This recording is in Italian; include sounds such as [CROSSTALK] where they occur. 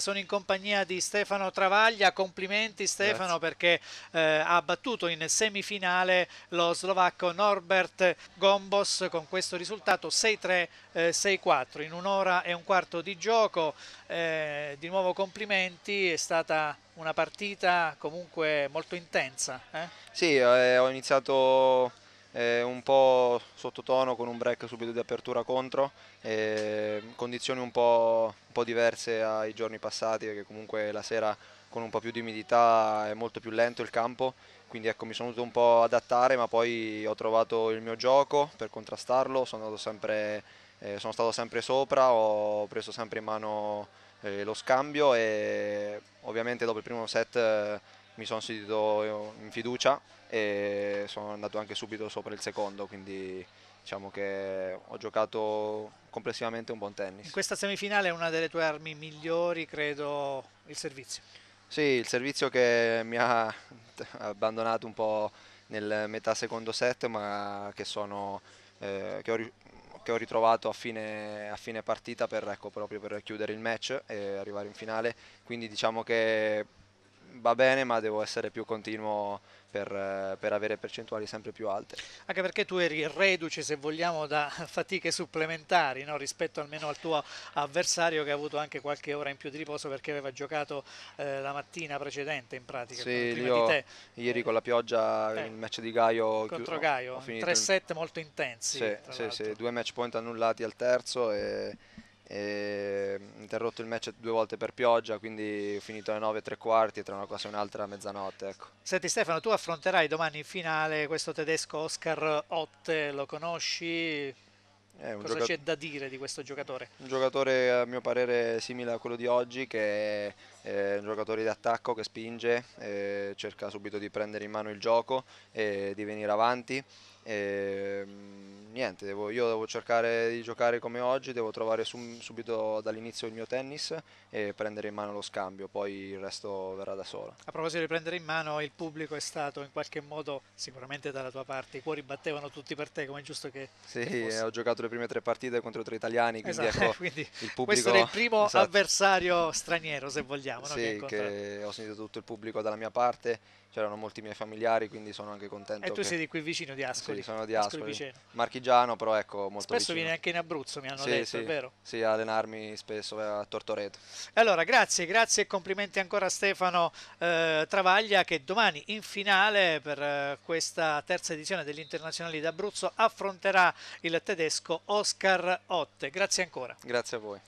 sono in compagnia di Stefano Travaglia, complimenti Stefano Grazie. perché eh, ha battuto in semifinale lo slovacco Norbert Gombos con questo risultato 6-3, 6-4 eh, in un'ora e un quarto di gioco, eh, di nuovo complimenti, è stata una partita comunque molto intensa. Eh? Sì, eh, ho iniziato eh, un po' sottotono con un break subito di apertura contro, eh, condizioni un po', un po', diverse ai giorni passati perché comunque la sera con un po' più di umidità è molto più lento il campo, quindi ecco, mi sono dovuto un po' adattare ma poi ho trovato il mio gioco per contrastarlo, sono, sempre, eh, sono stato sempre sopra, ho preso sempre in mano eh, lo scambio e ovviamente dopo il primo set mi sono sentito eh, in fiducia e sono andato anche subito sopra il secondo, quindi diciamo che ho giocato complessivamente un buon tennis. In questa semifinale è una delle tue armi migliori, credo, il servizio. Sì, il servizio che mi ha [LAUGHS] abbandonato un po' nel metà secondo set, ma che, sono, eh, che, ho, che ho, ritrovato a fine, a fine partita per, ecco, proprio per chiudere il match e arrivare in finale. Quindi diciamo che va bene ma devo essere più continuo per, per, avere percentuali sempre più alte. Anche perché tu eri reduce, se vogliamo, da [LAUGHS] fatiche supplementari no? rispetto almeno al tuo avversario che ha avuto anche qualche ora in più di riposo perché aveva giocato eh, la mattina precedente in pratica. Sì, io, te, ieri eh, con la pioggia eh, il match di Gaio contro chiuso, Gaio, tre set molto intensi. Sì, sì, sì, due match point annullati al terzo e Mm, interrotto il match due volte per pioggia quindi ho finito alle 9 e tre quarti e tra una cosa e un'altra a mezzanotte ecco. Senti Stefano tu affronterai domani in finale questo tedesco Oscar Otte lo conosci? Eh, Cosa c'è da dire di questo giocatore? Un giocatore a mio parere simile a quello di oggi che è un giocatore di attacco che spinge, eh, cerca subito di prendere in mano il gioco e di venire avanti. Eh, niente, devo, io devo cercare di giocare come oggi, devo trovare sum, subito dall'inizio il mio tennis e prendere in mano lo scambio, poi il resto verrà da solo. A proposito di prendere in mano, il pubblico è stato in qualche modo sicuramente dalla tua parte, i cuori battevano tutti per te, come è giusto che... Sì, che ho giocato le prime tre partite contro tre italiani, quindi, esatto, ecco, [LAUGHS] quindi pubblico... Questo era il primo esatto. avversario straniero, se vogliamo. No? Sì, che ho sentito tutto il pubblico dalla mia parte c'erano molti miei familiari, quindi sono anche contento. E tu che... sei di qui vicino di Ascoli? Sì, sono di Ascoli. Ascoli Foggiano, però ecco molto Spesso vicino. viene anche in Abruzzo, mi hanno sì, detto, sì, è vero? Sì, a allenarmi spesso eh, a Tortoreto. Allora, grazie, grazie e complimenti ancora a Stefano eh, Travaglia che domani in finale per eh, questa terza edizione degli internazionali d'Abruzzo affronterà il tedesco Oscar Otte. Grazie ancora. Grazie a voi.